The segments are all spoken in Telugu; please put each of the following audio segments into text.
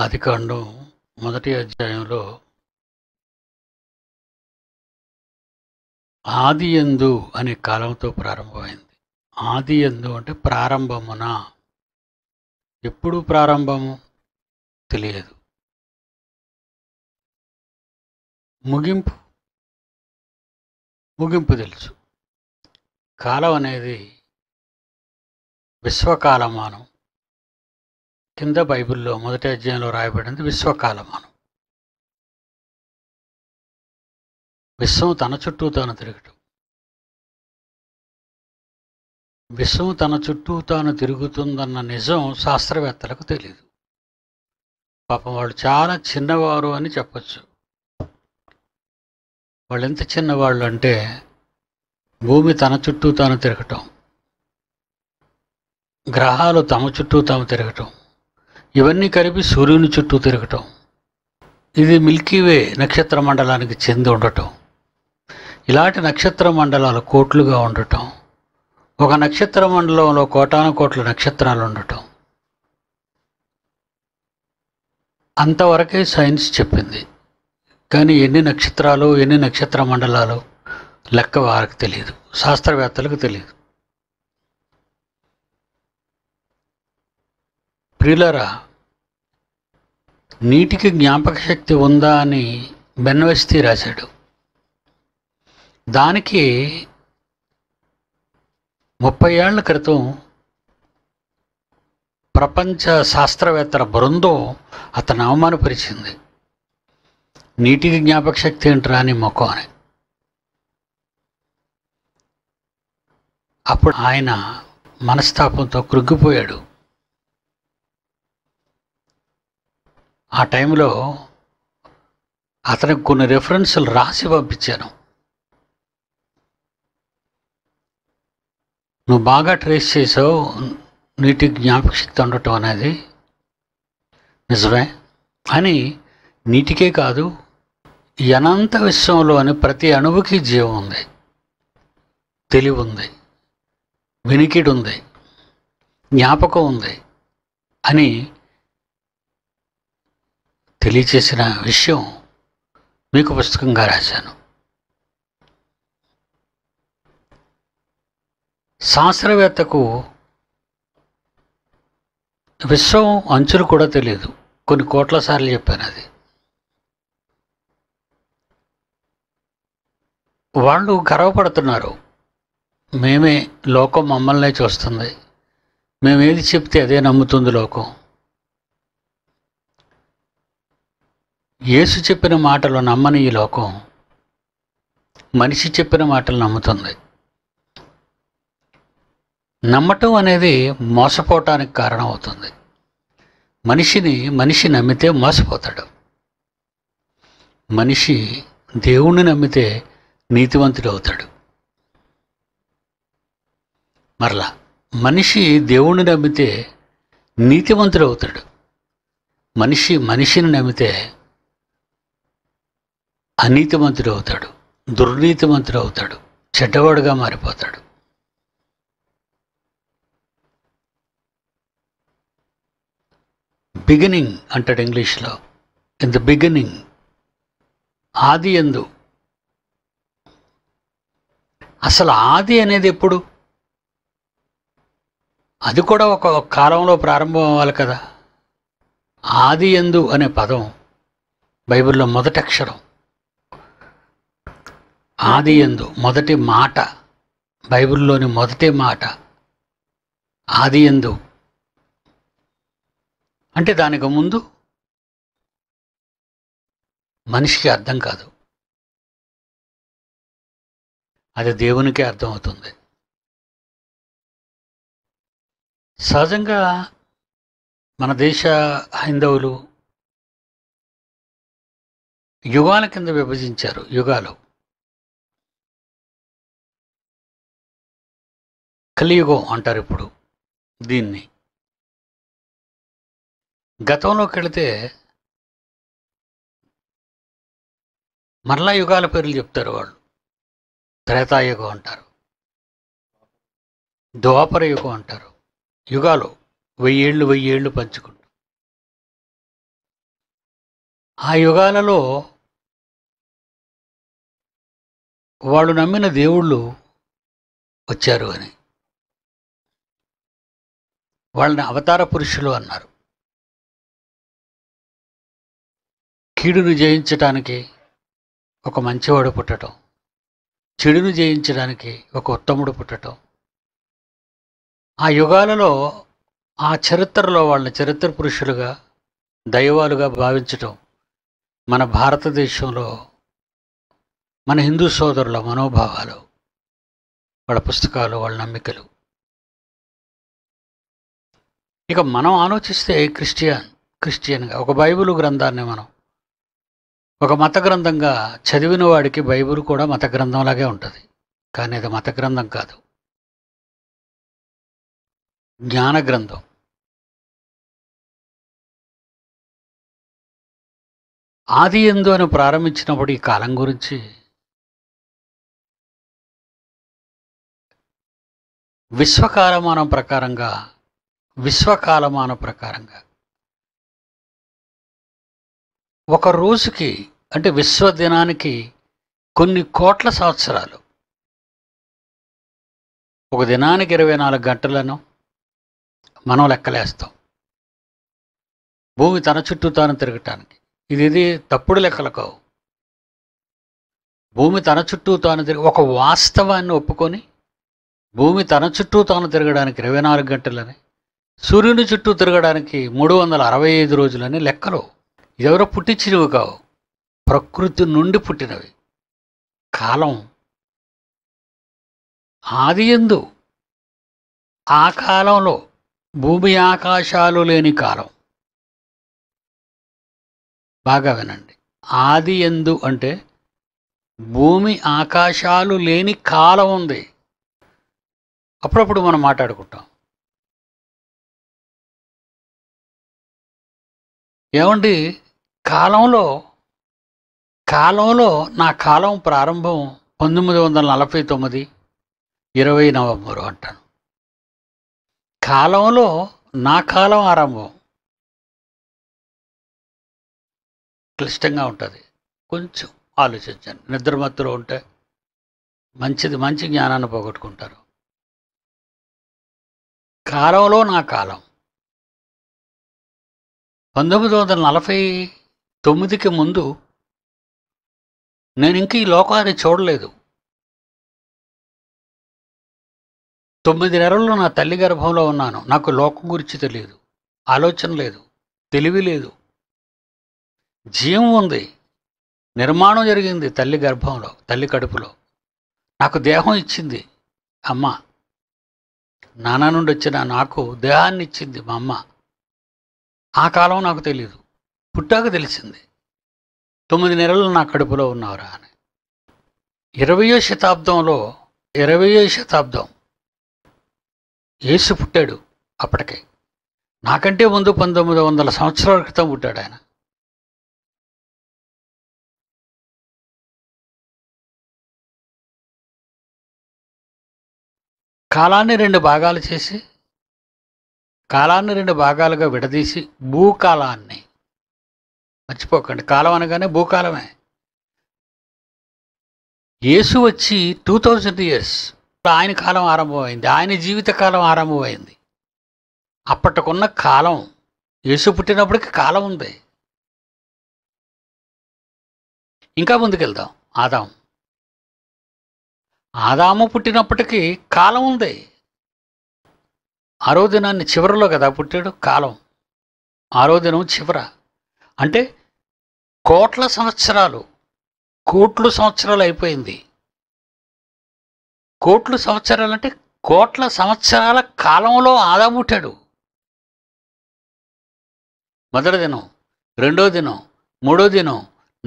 ఆదికాండం మొదటి అధ్యాయంలో ఆది ఎందు అనే కాలంతో ప్రారంభమైంది ఆది ఎందు అంటే ప్రారంభమున ఎప్పుడు ప్రారంభము తెలియదు ముగింపు ముగింపు తెలుసు కాలం అనేది విశ్వకాలమానం కింద బైబిల్లో మొదటి అధ్యాయంలో రాయబడింది విశ్వకాలమానం విశ్వం తన చుట్టూ తాను తిరగటం విశ్వం తన చుట్టూ తాను తిరుగుతుందన్న నిజం శాస్త్రవేత్తలకు తెలియదు పాపం వాళ్ళు చాలా చిన్నవారు అని చెప్పచ్చు వాళ్ళు ఎంత చిన్నవాళ్ళు అంటే భూమి తన చుట్టూ తాను తిరగటం గ్రహాలు తమ చుట్టూ తాము తిరగటం ఇవన్నీ కలిపి సూర్యుని చుట్టూ తిరగటం ఇది మిల్కీవే నక్షత్ర మండలానికి చెంది ఉండటం ఇలాంటి నక్షత్ర మండలాలు కోట్లుగా ఉండటం ఒక నక్షత్ర మండలంలో కోటాను కోట్ల నక్షత్రాలు ఉండటం అంతవరకే సైన్స్ చెప్పింది కానీ ఎన్ని నక్షత్రాలు ఎన్ని నక్షత్ర మండలాలు లెక్క వారికి తెలియదు శాస్త్రవేత్తలకు తెలియదు ప్రిలరా నీటికి జ్ఞాపక శక్తి ఉందా అని బెన్వస్తి రాశాడు దానికి ముప్పై ఏళ్ల క్రితం ప్రపంచ శాస్త్రవేత్తల బృందం అతను అవమానపరిచింది నీటికి జ్ఞాపక శక్తి ఏంట్రా అని మొక్క అని అప్పుడు ఆయన మనస్తాపంతో కృగ్గిపోయాడు ఆ టైంలో అతనికి కొన్ని రెఫరెన్స్లు రాసి పంపించాను నువ్వు బాగా ట్రేస్ చేసావు నీటి జ్ఞాపకశక్తి ఉండటం అనేది నిజమే అని నీటికే కాదు అనంత విశ్వంలోని ప్రతి అణువుకి జీవం ఉంది తెలివి ఉంది వినికిడి ఉంది జ్ఞాపకం ఉంది అని తెలియచేసిన విషయం మీకు పుస్తకంగా రాశాను శాస్త్రవేత్తకు విశ్వం అంచులు కూడా తెలియదు కొన్ని కోట్ల సార్లు చెప్పాను అది వాళ్ళు గర్వపడుతున్నారు మేమే లోకం మమ్మల్నే చూస్తుంది మేమేది చెప్తే అదే నమ్ముతుంది లోకం యేసు చెప్పిన మాటలు నమ్మని ఈ లోకం మనిషి చెప్పిన మాటలు నమ్ముతుంది నమ్మటం అనేది మోసపోవటానికి కారణం అవుతుంది మనిషిని మనిషి నమ్మితే మోసపోతాడు మనిషి దేవుణ్ణి నమ్మితే నీతివంతుడు అవుతాడు మరలా మనిషి దేవుణ్ణి నమ్మితే నీతివంతుడు అవుతాడు మనిషి మనిషిని నమ్మితే అనీతిమంతుడు అవుతాడు దుర్నీతిమంతుడు అవుతాడు చెడ్డవాడుగా మారిపోతాడు బిగినింగ్ అంటాడు ఇంగ్లీష్లో ఇన్ ద బిగినింగ్ ఆది ఎందు అసలు ఆది అనేది ఎప్పుడు అది కూడా ఒక కాలంలో ప్రారంభం అవ్వాలి కదా ఆది ఎందు అనే పదం బైబిల్లో మొదటి అక్షరం ఆది ఎందు మొదటి మాట బైబిల్లోని మొదటి మాట ఆది ఎందు అంటే దానికి ముందు మనిషికి అర్థం కాదు అది దేవునికే అర్థమవుతుంది సహజంగా మన దేశ హైందవులు యుగాల కింద విభజించారు యుగాలు కలియుగం అంటారు ఇప్పుడు దీన్ని గతంలోకి వెళితే మరలా యుగాల పేర్లు చెప్తారు వాళ్ళు త్రేతాయుగం అంటారు ద్వాపర యుగం అంటారు యుగాలు వెయ్యేళ్ళు వెయ్యేళ్ళు పంచుకుంటారు ఆ యుగాలలో వాళ్ళు నమ్మిన దేవుళ్ళు వచ్చారు అని వాళ్ళని అవతార పురుషులు అన్నారు కీడును జయించటానికి ఒక మంచివాడు పుట్టడం చెడును జయించడానికి ఒక ఉత్తముడు పుట్టడం ఆ యుగాలలో ఆ చరిత్రలో వాళ్ళని చరిత్ర పురుషులుగా దైవాలుగా భావించటం మన భారతదేశంలో మన హిందూ సోదరుల మనోభావాలు వాళ్ళ పుస్తకాలు వాళ్ళ నమ్మికలు ఇక మనం ఆలోచిస్తే క్రిస్టియన్ క్రిస్టియన్గా ఒక బైబిల్ గ్రంథాన్ని మనం ఒక మత గ్రంథంగా చదివిన వాడికి బైబిల్ కూడా మత గ్రంథంలాగే ఉంటుంది కానీ అది మత గ్రంథం కాదు జ్ఞాన గ్రంథం ఆది ఎందు అని ప్రారంభించినప్పుడు ఈ కాలం గురించి విశ్వకాలమానం ప్రకారంగా విశ్వకాలమాన ప్రకారంగా ఒక రోజుకి అంటే విశ్వదినానికి కొన్ని కోట్ల సంవత్సరాలు ఒక దినానికి ఇరవై నాలుగు గంటలను మనం లెక్కలేస్తాం భూమి తన చుట్టూ తాను తిరగటానికి ఇది ఇది తప్పుడు లెక్కలు కావు భూమి తన చుట్టూ తాను తిరిగి ఒక వాస్తవాన్ని ఒప్పుకొని భూమి తన చుట్టూ తాను తిరగడానికి ఇరవై నాలుగు గంటలని సూర్యుని చుట్టూ తిరగడానికి మూడు వందల అరవై ఐదు రోజులని లెక్కలు ఎవరో పుట్టించినవి కావు ప్రకృతి నుండి పుట్టినవి కాలం ఆది ఎందు ఆ కాలంలో భూమి ఆకాశాలు లేని కాలం బాగా వినండి ఆది ఎందు అంటే భూమి ఆకాశాలు లేని కాలం ఉంది అప్పుడప్పుడు మనం మాట్లాడుకుంటాం ఏమండి కాలంలో కాలంలో నా కాలం ప్రారంభం పంతొమ్మిది వందల నలభై తొమ్మిది ఇరవై నవంబరు అంటాను కాలంలో నా కాలం ఆరంభం క్లిష్టంగా ఉంటుంది కొంచెం ఆలోచించండి నిద్రమత్తులో ఉంటే మంచిది మంచి జ్ఞానాన్ని పోగొట్టుకుంటారు కాలంలో నా కాలం పంతొమ్మిది వందల నలభై తొమ్మిదికి ముందు నేను ఇంక ఈ లోకాన్ని చూడలేదు తొమ్మిది నెలల్లో నా తల్లి గర్భంలో ఉన్నాను నాకు లోకం గురించి తెలియదు ఆలోచన లేదు తెలివి లేదు జీవం ఉంది నిర్మాణం జరిగింది తల్లి గర్భంలో తల్లి కడుపులో నాకు దేహం ఇచ్చింది అమ్మ నాన్న నుండి వచ్చిన నాకు దేహాన్ని ఇచ్చింది మా అమ్మ ఆ కాలం నాకు తెలియదు పుట్టాక తెలిసింది తొమ్మిది నెలలు నా కడుపులో ఉన్నారా అని ఇరవయో శతాబ్దంలో ఇరవయో శతాబ్దం యేసు పుట్టాడు అప్పటికే నాకంటే ముందు పంతొమ్మిది వందల సంవత్సరాల క్రితం పుట్టాడు ఆయన కాలాన్ని రెండు భాగాలు చేసి కాలాన్ని రెండు భాగాలుగా విడదీసి భూకాలాన్ని మర్చిపోకండి కాలం అనగానే భూకాలమే యేసు వచ్చి టూ థౌజండ్ ఇయర్స్ ఆయన కాలం ఆరంభమైంది ఆయన జీవిత కాలం ఆరంభమైంది అప్పటికున్న కాలం యేసు పుట్టినప్పటికి కాలం ఉంది ఇంకా ముందుకెళ్దాం ఆదాము ఆదాము పుట్టినప్పటికీ కాలం ఉంది ఆరో దినాన్ని చివరిలో కదా పుట్టాడు కాలం ఆరో దినం చివర అంటే కోట్ల సంవత్సరాలు కోట్లు సంవత్సరాలు అయిపోయింది కోట్లు సంవత్సరాలు అంటే కోట్ల సంవత్సరాల కాలంలో ఆదా పుట్టాడు మొదటి దినం రెండో దినం మూడో దినం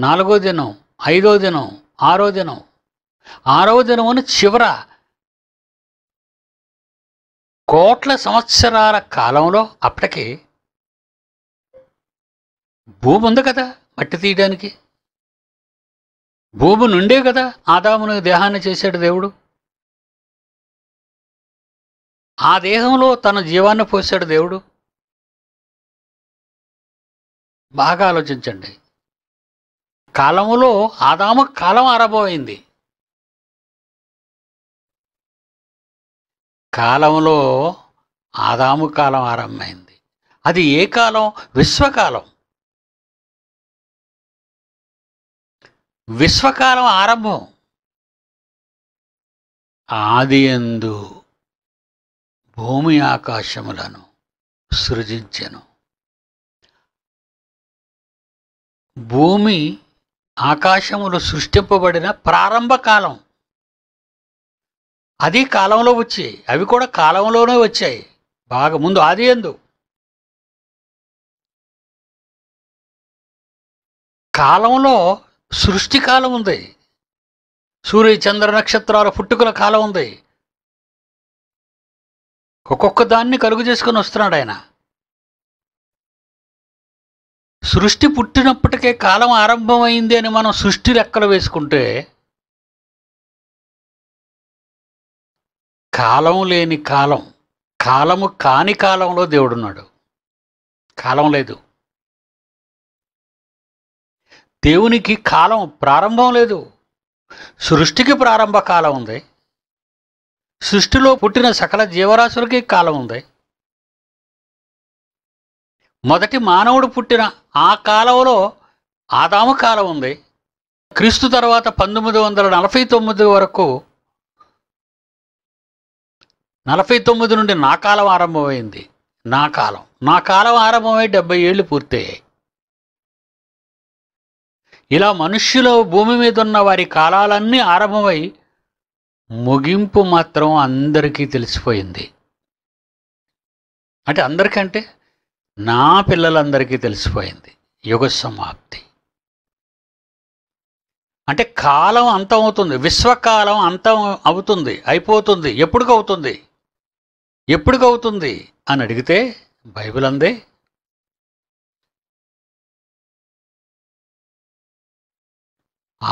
నాలుగో దినం ఐదో దినం ఆరో దినం ఆరవ అని చివర కోట్ల సంవత్సరాల కాలంలో అప్పటికే భూమి ఉంది కదా మట్టి తీయడానికి భూమి నుండే కదా ఆదామును దేహాన్ని చేశాడు దేవుడు ఆ దేహంలో తన జీవాన్ని పోసాడు దేవుడు బాగా ఆలోచించండి కాలంలో ఆదాము కాలం ఆరంభమైంది కాలంలో ఆదాము కాలం ఆరంభమైంది అది ఏ కాలం విశ్వకాలం విశ్వకాలం ఆరంభం ఆది ఎందు భూమి ఆకాశములను సృజించెను భూమి ఆకాశములు సృష్టింపబడిన ప్రారంభకాలం అది కాలంలో వచ్చాయి అవి కూడా కాలంలోనే వచ్చాయి బాగా ముందు ఆది ఎందు కాలంలో సృష్టి కాలం ఉంది సూర్య చంద్ర నక్షత్రాల పుట్టుకల కాలం ఉంది ఒక్కొక్క దాన్ని కలుగు చేసుకుని వస్తున్నాడు ఆయన సృష్టి పుట్టినప్పటికే కాలం ఆరంభమైంది అని మనం సృష్టి లెక్కలు వేసుకుంటే కాలం లేని కాలం కాలము కాని కాలంలో దేవుడున్నాడు కాలం లేదు దేవునికి కాలం ప్రారంభం లేదు సృష్టికి ప్రారంభ కాలం ఉంది సృష్టిలో పుట్టిన సకల జీవరాశులకి కాలం ఉంది మొదటి మానవుడు పుట్టిన ఆ కాలంలో ఆదాము కాలం ఉంది క్రీస్తు తర్వాత పంతొమ్మిది వందల నలభై తొమ్మిది వరకు నలభై తొమ్మిది నుండి నా కాలం ఆరంభమైంది నా కాలం నా కాలం ఆరంభమై డెబ్బై ఏళ్ళు పూర్తయ్యాయి ఇలా మనుష్యుల భూమి మీద ఉన్న వారి కాలాలన్నీ ఆరంభమై ముగింపు మాత్రం అందరికీ తెలిసిపోయింది అంటే అందరికంటే నా పిల్లలందరికీ తెలిసిపోయింది యుగ సమాప్తి అంటే కాలం అంతం అవుతుంది విశ్వకాలం అంతం అవుతుంది అయిపోతుంది ఎప్పుడుకవుతుంది ఎప్పుడుకవుతుంది అని అడిగితే బైబిల్ అందే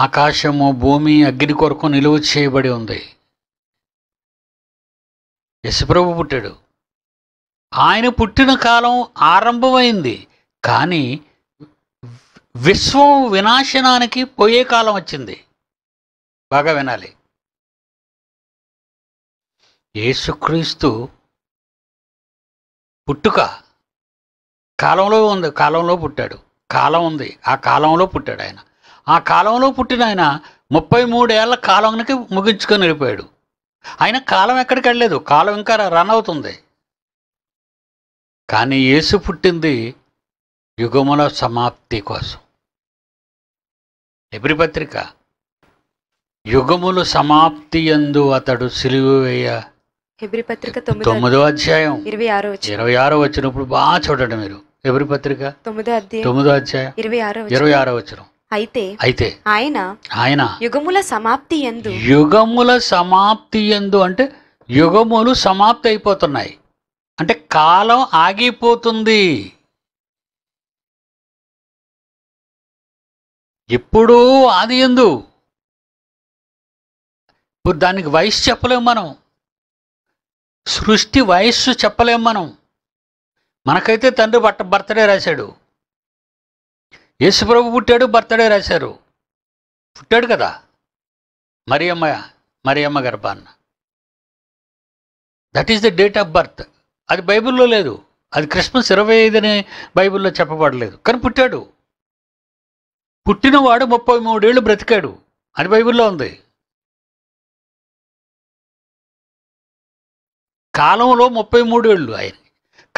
ఆకాశము భూమి అగ్ని కొరకు నిలువ చేయబడి ఉంది యశప్రభు పుట్టాడు ఆయన పుట్టిన కాలం ఆరంభమైంది కానీ విశ్వం వినాశనానికి పోయే కాలం వచ్చింది బాగా వినాలి యేసుక్రీస్తు పుట్టుక కాలంలో ఉంది కాలంలో పుట్టాడు కాలం ఉంది ఆ కాలంలో పుట్టాడు ఆయన ఆ కాలంలో పుట్టిన ఆయన ముప్పై మూడేళ్ల కాలంకి ముగించుకొని వెళ్ళిపోయాడు ఆయన కాలం ఎక్కడికి వెళ్ళలేదు కాలం ఇంకా రన్ అవుతుంది కానీ యేసు పుట్టింది యుగముల సమాప్తి కోసం ఎబ్రిపత్రిక యుగములు సమాప్తి ఎందు అతడు సిలువ వేయ హెబ్రి పత్రిక తొమ్మిదో అధ్యాయం ఇరవై ఆరో ఇరవై ఆరో వచ్చినప్పుడు బాగా చూడండి మీరు హెబ్రి పత్రిక తొమ్మిదో అధ్యాయం తొమ్మిదో అధ్యాయం ఇరవై ఆరో ఇరవై ఆరో వచ్చిన అయితే అయితే ఆయన ఆయన యుగముల సమాప్తి ఎందు యుగముల సమాప్తి ఎందు అంటే యుగములు సమాప్తి అయిపోతున్నాయి అంటే కాలం ఆగిపోతుంది ఎప్పుడూ ఆది ఎందు ఇప్పుడు దానికి వయసు చెప్పలేము మనం సృష్టి వయస్సు చెప్పలేం మనం మనకైతే తండ్రి బట్ట బర్త్డే రాశాడు యేసుప్రభు పుట్టాడు బర్త్డే రాశారు పుట్టాడు కదా మరియమ్మ మరియమ్మ గర్భాన్న that is the date of birth అది బైబిల్లో లేదు అది క్రిస్మస్ ఇరవై ఐదునే బైబిల్లో చెప్పబడలేదు కానీ పుట్టాడు పుట్టినవాడు ముప్పై మూడేళ్ళు బ్రతికాడు అని బైబిల్లో ఉంది కాలంలో ముప్పై మూడేళ్ళు ఆయన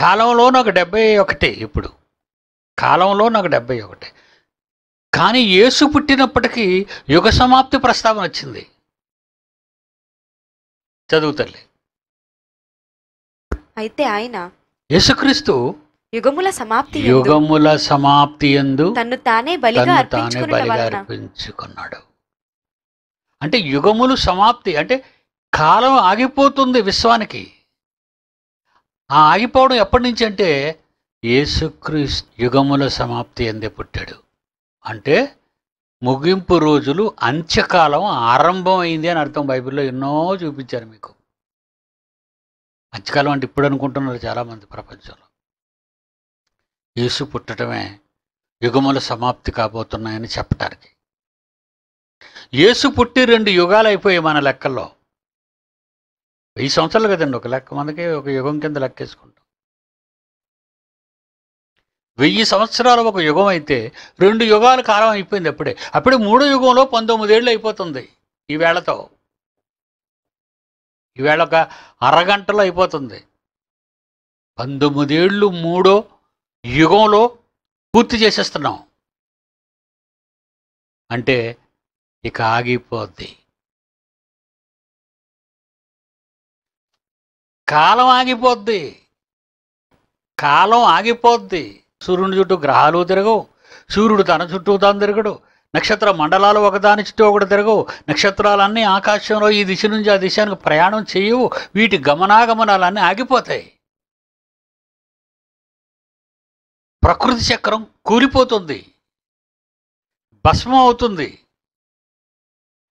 కాలంలో నాకు డెబ్బై ఒకటే ఇప్పుడు కాలంలో నాకు డెబ్బై ఒకటే కానీ యేసు పుట్టినప్పటికీ యుగ సమాప్తి ప్రస్తావన వచ్చింది చదువుతల్లి అయితే ఆయన యేసుక్రీస్తు యుగముల సమాప్తి యుగముల సమాప్తి ఎందు తన్ను తానే బలిగా అర్పించుకున్నాడు అంటే యుగములు సమాప్తి అంటే కాలం ఆగిపోతుంది విశ్వానికి ఆ ఆగిపోవడం ఎప్పటి నుంచి అంటే ఏసుక్రీస్ యుగముల సమాప్తి ఎందే పుట్టాడు అంటే ముగింపు రోజులు అంత్యకాలం ఆరంభం అయింది అని అర్థం బైబిల్లో ఎన్నో చూపించారు మీకు అంత్యకాలం అంటే ఇప్పుడు అనుకుంటున్నారు చాలామంది ప్రపంచంలో యేసు పుట్టడమే యుగముల సమాప్తి కాబోతున్నాయని చెప్పటానికి యేసు పుట్టి రెండు యుగాలు అయిపోయాయి మన లెక్కల్లో వెయ్యి సంవత్సరాలు కదండి ఒక లెక్క మనకి ఒక యుగం కింద లెక్కేసుకుంటాం వెయ్యి సంవత్సరాలు ఒక యుగం అయితే రెండు యుగాల కాలం అయిపోయింది అప్పుడే అప్పుడే మూడో యుగంలో పంతొమ్మిదేళ్ళు అయిపోతుంది ఈవేళతో ఈవేళ ఒక అరగంటలో అయిపోతుంది పంతొమ్మిదేళ్ళు మూడో యుగంలో పూర్తి చేసేస్తున్నాం అంటే ఇక ఆగిపోద్ది కాలం ఆగిపోద్ది కాలం ఆగిపోద్ది సూర్యుని చుట్టూ గ్రహాలు తిరగవు సూర్యుడు తన చుట్టూ తాను తిరగడు నక్షత్ర మండలాలు ఒకదాని చుట్టూ ఒకటి తిరగవు నక్షత్రాలన్నీ ఆకాశంలో ఈ దిశ నుంచి ఆ దిశానికి ప్రయాణం చేయవు వీటి గమనాగమనాలన్నీ ఆగిపోతాయి ప్రకృతి చక్రం కూలిపోతుంది భస్మం అవుతుంది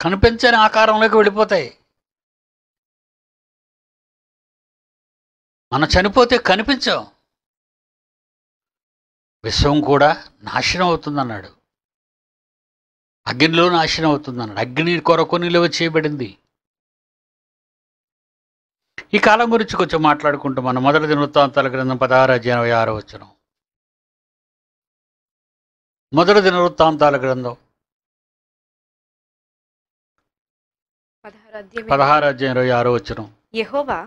కనిపించని ఆకారంలోకి వెళ్ళిపోతాయి మనం చనిపోతే కనిపించాం విశ్వం కూడా నాశనం అవుతుందన్నాడు అగ్నిలో నాశనం అవుతుందన్నాడు అగ్ని కొరకు నిలువ చేయబడింది ఈ కాలం గురించి కొంచెం మాట్లాడుకుంటూ మనం మొదటి దినవృత్తాంతాల గ్రంథం పదహారు అధ్యాయం ఆరో వచ్చిన మొదటి దినవృత్తాంతాల గ్రంథం పదహారు అధ్యాయం ఇరవై ఆరో వచ్చిన యహోవా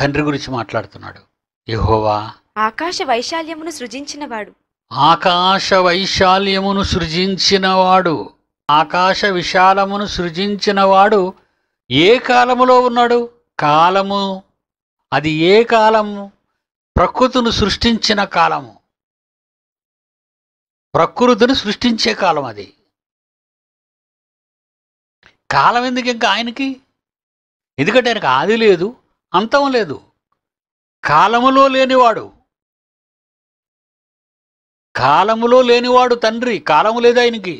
తండ్రి గురించి మాట్లాడుతున్నాడు యహోవా ఆకాశ వైశాల్యమును సృజించినవాడు ఆకాశ వైశాల్యమును సృజించినవాడు ఆకాశ విశాలమును సృజించినవాడు ఏ కాలములో ఉన్నాడు కాలము అది ఏ కాలము ప్రకృతిని సృష్టించిన కాలము ప్రకృతిని సృష్టించే కాలం అది కాలం ఎందుకు ఇంకా ఆయనకి ఎందుకంటే ఆయనకు ఆది లేదు అంతం లేదు కాలములో లేనివాడు కాలములో లేనివాడు తండ్రి కాలము లేదు ఆయనకి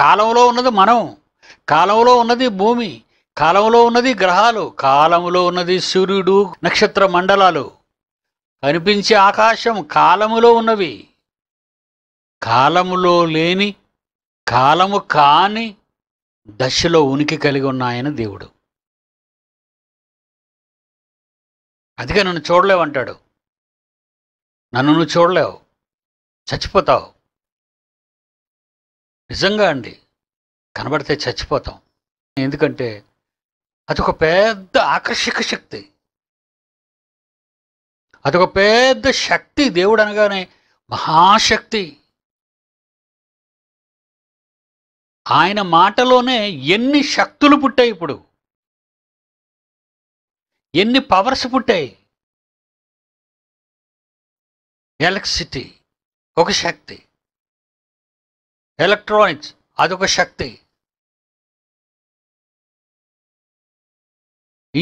కాలంలో ఉన్నది మనం కాలంలో ఉన్నది భూమి కాలంలో ఉన్నది గ్రహాలు కాలములో ఉన్నది సూర్యుడు నక్షత్ర మండలాలు కనిపించే ఆకాశం కాలములో ఉన్నవి కాలములో లేని కాలము కాని దశలో ఉనికి కలిగి ఉన్న ఆయన దేవుడు అదిగా నన్ను చూడలేవు అంటాడు నన్ను నువ్వు చూడలేవు చచ్చిపోతావు నిజంగా అండి కనబడితే చచ్చిపోతాం ఎందుకంటే అదొక పెద్ద ఆకర్షక శక్తి అదొక పెద్ద శక్తి దేవుడు అనగానే మహాశక్తి ఆయన మాటలోనే ఎన్ని శక్తులు పుట్టాయి ఇప్పుడు ఎన్ని పవర్స్ పుట్టాయి ఎలక్ట్రిసిటీ ఒక శక్తి ఎలక్ట్రానిక్స్ అదొక శక్తి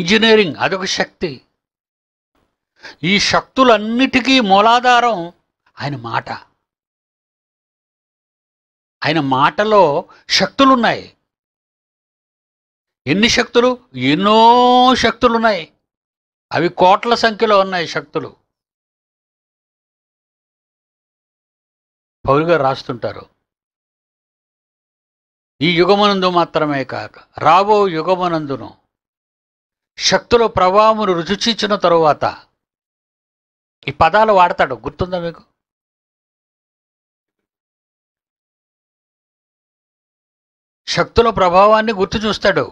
ఇంజనీరింగ్ అదొక శక్తి ఈ శక్తులన్నిటికీ మూలాధారం ఆయన మాట ఆయన మాటలో శక్తులున్నాయి ఎన్ని శక్తులు ఎన్నో శక్తులున్నాయి అవి కోట్ల సంఖ్యలో ఉన్నాయి శక్తులు పౌరుగా రాస్తుంటారు ఈ యుగమునందు మాత్రమే కాక రాబో యుగమునందును శక్తుల ప్రభావమును రుచిచూచిన తరువాత ఈ పదాలు వాడతాడు గుర్తుందా మీకు శక్తుల ప్రభావాన్ని గుర్తు చూస్తాడు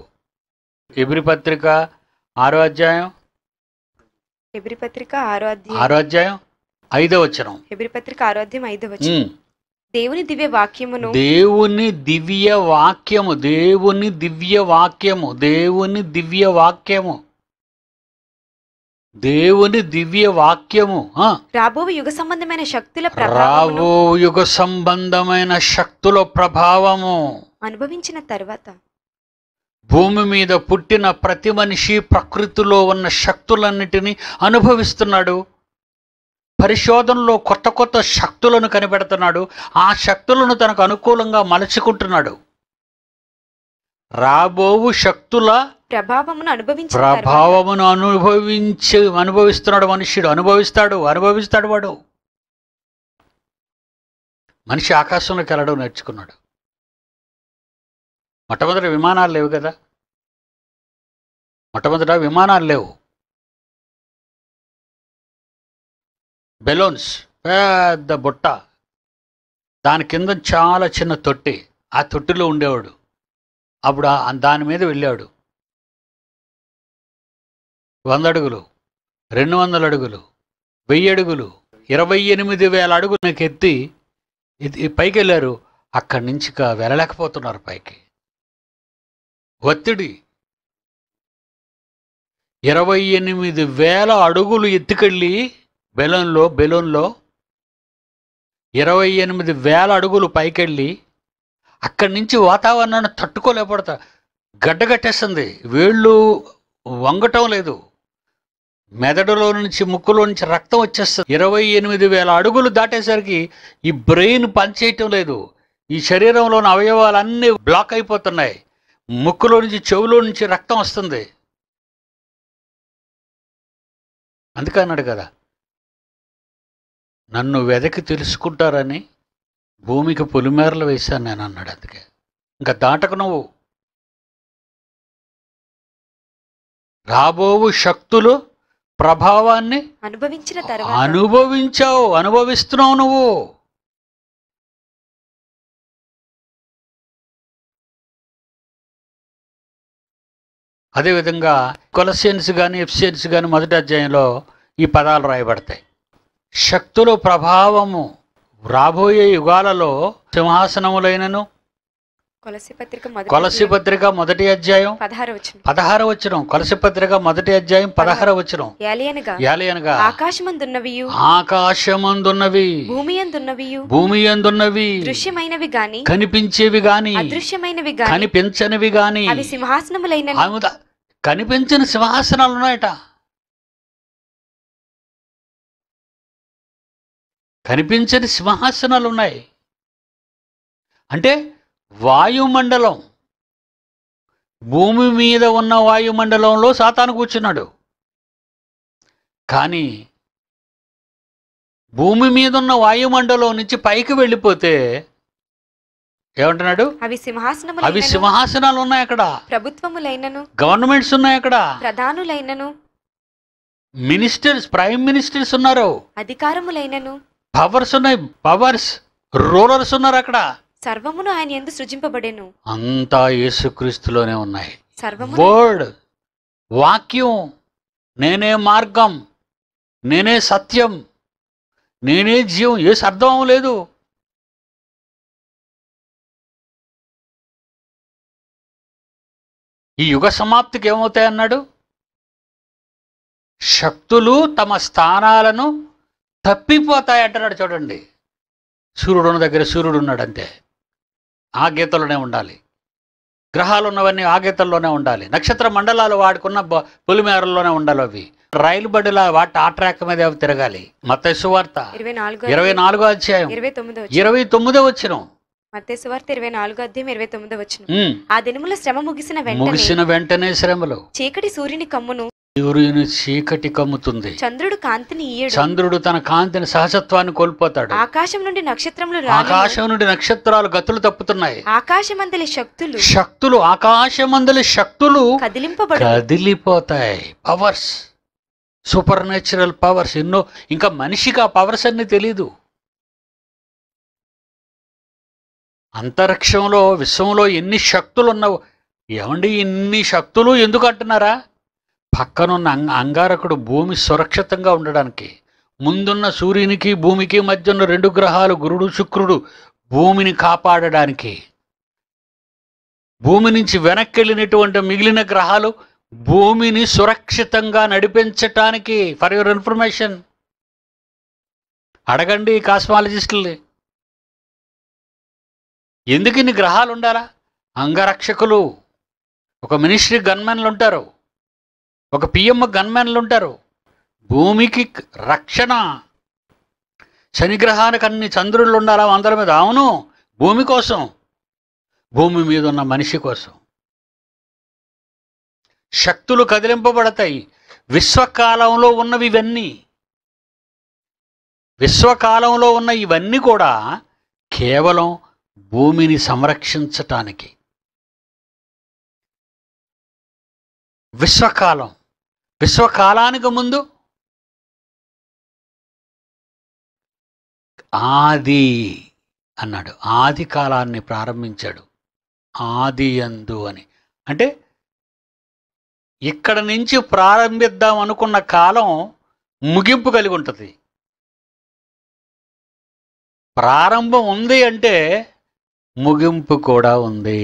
ఎబ్రి పత్రిక ఆరో అధ్యాయం హెబ్రి పత్రిక ఆరో అధ్యాయం ఆరో అధ్యాయం ఐదో వచనం హెబ్రి పత్రిక ఆరో అధ్యాయం ఐదో వచనం దేవుని దివ్య వాక్యమును దేవుని దివ్య వాక్యము దేవుని దివ్య వాక్యము దేవుని దివ్య వాక్యము దేవుని దివ్య వాక్యము రాబో యుగ సంబంధమైన శక్తుల రాబో యుగ సంబంధమైన శక్తుల ప్రభావము అనుభవించిన తర్వాత భూమి మీద పుట్టిన ప్రతి మనిషి ప్రకృతిలో ఉన్న శక్తులన్నిటినీ అనుభవిస్తున్నాడు పరిశోధనలో కొత్త కొత్త శక్తులను కనిపెడుతున్నాడు ఆ శక్తులను తనకు అనుకూలంగా మలుచుకుంటున్నాడు రాబోవు శక్తుల ప్రభావమును అనుభవించి ప్రభావమును అనుభవించి అనుభవిస్తున్నాడు మనుష్యుడు అనుభవిస్తాడు అనుభవిస్తాడు వాడు మనిషి ఆకాశంలోకి వెళ్ళడం నేర్చుకున్నాడు మొట్టమొదట విమానాలు లేవు కదా మొట్టమొదట విమానాలు లేవు బెలూన్స్ పెద్ద బుట్ట దాని కింద చాలా చిన్న తొట్టి ఆ తొట్టిలో ఉండేవాడు అప్పుడు దాని మీద వెళ్ళాడు వంద అడుగులు రెండు వందల అడుగులు వెయ్యి అడుగులు ఇరవై ఎనిమిది వేల అడుగులకు ఎత్తి పైకి వెళ్ళారు అక్కడి నుంచి వెళ్ళలేకపోతున్నారు పైకి ఒత్తిడి ఇరవై ఎనిమిది వేల అడుగులు ఎత్తుకెళ్ళి బెలూన్లో బెలూన్లో ఇరవై ఎనిమిది వేల అడుగులు పైకెళ్ళి అక్కడి నుంచి వాతావరణాన్ని తట్టుకోలేకపోతా గడ్డగట్టేస్తుంది వేళ్ళు వంగటం లేదు మెదడులో నుంచి ముక్కులో నుంచి రక్తం వచ్చేస్తుంది ఇరవై ఎనిమిది వేల అడుగులు దాటేసరికి ఈ బ్రెయిన్ పనిచేయటం లేదు ఈ శరీరంలోని అవయవాలన్నీ బ్లాక్ అయిపోతున్నాయి ముక్కులో నుంచి చెవులో నుంచి రక్తం వస్తుంది అందుకే అన్నాడు కదా నన్ను వెదకి తెలుసుకుంటారని భూమికి పొలిమేరలు వేశాను నేను అన్నాడు అందుకే ఇంకా దాటకు నువ్వు రాబోవు శక్తులు ప్రభావాన్ని అనుభవించిన అనుభవించావు అనుభవిస్తున్నావు నువ్వు అదేవిధంగా కొలసియన్స్ కానీ ఎఫ్సియన్స్ కానీ మొదటి అధ్యాయంలో ఈ పదాలు రాయబడతాయి శక్తుల ప్రభావము రాబోయే యుగాలలో సింహాసనములైనను కొలసి పత్రిక మొదటి అధ్యాయం పదహార వచ్చిన కొలసి పత్రిక మొదటి అధ్యాయం పదహార వచ్చిన ఆకాశమందున్నవి భూమి అందున్నవి భూమి అందున్నవి దృశ్యమైనవి గాని కనిపించేవి గాని అదృశ్యమైనవి గాని కనిపించనివి గాని సింహాసనములైన కనిపించని సింహాసనాలు ఉన్నాయట కనిపించని సింహాసనాలు ఉన్నాయి అంటే వాయుమండలం భూమి మీద ఉన్న వాయుమండలంలో సాతాను కూర్చున్నాడు కానీ భూమి మీద ఉన్న వాయుమండలం నుంచి పైకి వెళ్ళిపోతే ఏమంటున్నాడు అవి సింహాసనములు అవి సింహాసనాలు ఉన్నాయి అక్కడ ప్రభుత్వములైనను గవర్నమెంట్స్ ఉన్నాయి అక్కడ ప్రధానులైనను మినిస్టర్స్ ప్రైమ్ మినిస్టర్స్ ఉన్నారు అధికారములైనను పవర్స్ ఉన్నాయి పవర్స్ రూలర్స్ ఉన్నారు అక్కడ సర్వమును ఆయన ఎందు సృజింపబడేను అంతా యేసుక్రీస్తులోనే ఉన్నాయి సర్వము వర్డ్ వాక్యం నేనే మార్గం నేనే సత్యం నేనే జీవం ఏ అర్థం లేదు ఈ యుగ సమాప్తికి ఏమవుతాయి అన్నాడు శక్తులు తమ స్థానాలను తప్పిపోతాయి అంటున్నాడు చూడండి సూర్యుడు ఉన్న దగ్గర సూర్యుడు ఉన్నాడు అంతే ఆ గీతలోనే ఉండాలి గ్రహాలు ఉన్నవన్నీ ఆ గీతల్లోనే ఉండాలి నక్షత్ర మండలాలు వాడుకున్న పులిమేరల్లోనే ఉండాలి అవి రైలు బడ్డుల వాటి ఆ ట్రాక్ మీద తిరగాలి మత వార్త ఇరవై నాలుగో అధ్యాయం ఇరవై తొమ్మిదో వచ్చినాం మత్తేసువార్త ఇరవై నాలుగు అధ్యాయం ఇరవై తొమ్మిది వచ్చిన ఆ దినముల శ్రమ ముగిసిన వెంటనే ముగిసిన వెంటనే శ్రమలు చీకటి సూర్యుని కమ్మును సూర్యుని చీకటి కమ్ముతుంది చంద్రుడు కాంతిని ఇయ్యడు చంద్రుడు తన కాంతిని సహజత్వాన్ని కోల్పోతాడు ఆకాశం నుండి నక్షత్రములు ఆకాశం నుండి నక్షత్రాలు గతులు తప్పుతున్నాయి ఆకాశమందలి శక్తులు శక్తులు ఆకాశమందలి శక్తులు కదిలింపబడి కదిలిపోతాయి పవర్స్ సూపర్ నేచురల్ పవర్స్ ఎన్నో ఇంకా మనిషికి ఆ పవర్స్ అన్ని తెలియదు అంతరిక్షంలో విశ్వంలో ఎన్ని శక్తులు ఉన్నావు ఏమండి ఇన్ని శక్తులు ఎందుకు అంటున్నారా పక్కనున్న అంగారకుడు భూమి సురక్షితంగా ఉండడానికి ముందున్న సూర్యునికి భూమికి మధ్య ఉన్న రెండు గ్రహాలు గురుడు శుక్రుడు భూమిని కాపాడడానికి భూమి నుంచి వెనక్కి వెళ్ళినటువంటి మిగిలిన గ్రహాలు భూమిని సురక్షితంగా నడిపించటానికి ఫర్ యువర్ ఇన్ఫర్మేషన్ అడగండి కాస్మాలజిస్టుల్ని ఎందుకు ఇన్ని గ్రహాలు ఉండాలా అంగరక్షకులు ఒక మినిస్ట్రీ గన్మెన్లు ఉంటారు ఒక పిఎం గన్మెన్లు ఉంటారు భూమికి రక్షణ శనిగ్రహానికి అన్ని చంద్రులు ఉండాలా అందరి మీద అవును భూమి కోసం భూమి మీద ఉన్న మనిషి కోసం శక్తులు కదిలింపబడతాయి విశ్వకాలంలో ఉన్నవి ఇవన్నీ విశ్వకాలంలో ఉన్న ఇవన్నీ కూడా కేవలం భూమిని సంరక్షించటానికి విశ్వకాలం విశ్వకాలానికి ముందు ఆది అన్నాడు ఆది కాలాన్ని ప్రారంభించాడు ఆది అందు అని అంటే ఇక్కడ నుంచి ప్రారంభిద్దాం అనుకున్న కాలం ముగింపు కలిగి ఉంటుంది ప్రారంభం ఉంది అంటే ముగింపు కూడా ఉంది